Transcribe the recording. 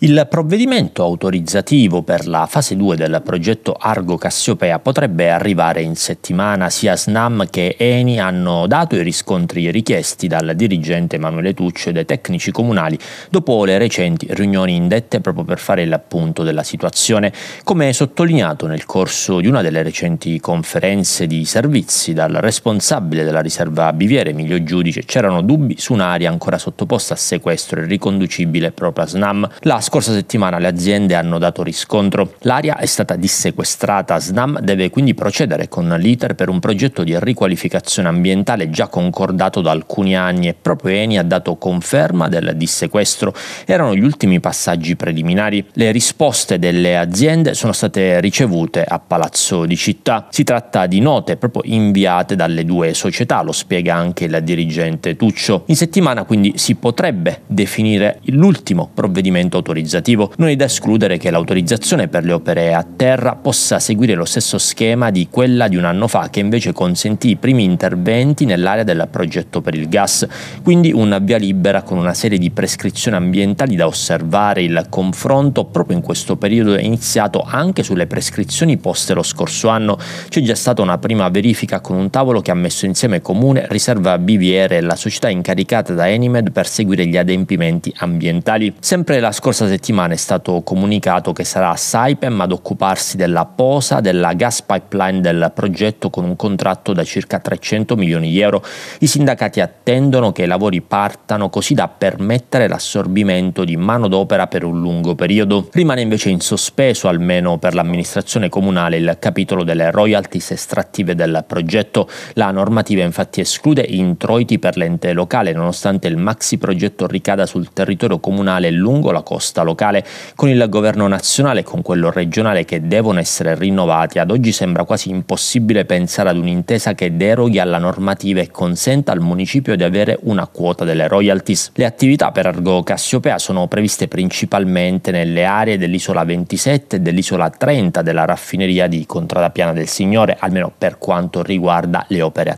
Il provvedimento autorizzativo per la fase 2 del progetto Argo Cassiopea potrebbe arrivare in settimana. Sia SNAM che ENI hanno dato i riscontri richiesti dal dirigente Emanuele Tuccio e dai tecnici comunali dopo le recenti riunioni indette proprio per fare l'appunto della situazione. Come sottolineato nel corso di una delle recenti conferenze di servizi dal responsabile della riserva Biviere, Emilio Giudice, c'erano dubbi su un'area ancora sottoposta a sequestro e riconducibile proprio a SNAM. La scorsa settimana le aziende hanno dato riscontro. L'area è stata dissequestrata. Snam deve quindi procedere con l'iter per un progetto di riqualificazione ambientale già concordato da alcuni anni e proprio Eni ha dato conferma del dissequestro. Erano gli ultimi passaggi preliminari. Le risposte delle aziende sono state ricevute a Palazzo di Città. Si tratta di note proprio inviate dalle due società, lo spiega anche il dirigente Tuccio. In settimana quindi si potrebbe definire l'ultimo provvedimento autorizzato autorizzativo, non è da escludere che l'autorizzazione per le opere a terra possa seguire lo stesso schema di quella di un anno fa che invece consentì i primi interventi nell'area del progetto per il gas, quindi una via libera con una serie di prescrizioni ambientali da osservare. Il confronto proprio in questo periodo è iniziato anche sulle prescrizioni poste lo scorso anno. C'è già stata una prima verifica con un tavolo che ha messo insieme Comune, Riserva Biviere e la società incaricata da Enimed per seguire gli adempimenti ambientali. Sempre la scorsa settimana è stato comunicato che sarà Saipem ad occuparsi della posa della gas pipeline del progetto con un contratto da circa 300 milioni di euro. I sindacati attendono che i lavori partano così da permettere l'assorbimento di manodopera per un lungo periodo. Rimane invece in sospeso, almeno per l'amministrazione comunale, il capitolo delle royalties estrattive del progetto. La normativa infatti esclude introiti per l'ente locale, nonostante il maxi progetto ricada sul territorio comunale lungo la costa posta locale con il governo nazionale e con quello regionale che devono essere rinnovati, ad oggi sembra quasi impossibile pensare ad un'intesa che deroghi alla normativa e consenta al municipio di avere una quota delle royalties. Le attività per Argo Cassiopea sono previste principalmente nelle aree dell'isola 27 e dell'isola 30 della raffineria di Contrada Piana del Signore, almeno per quanto riguarda le opere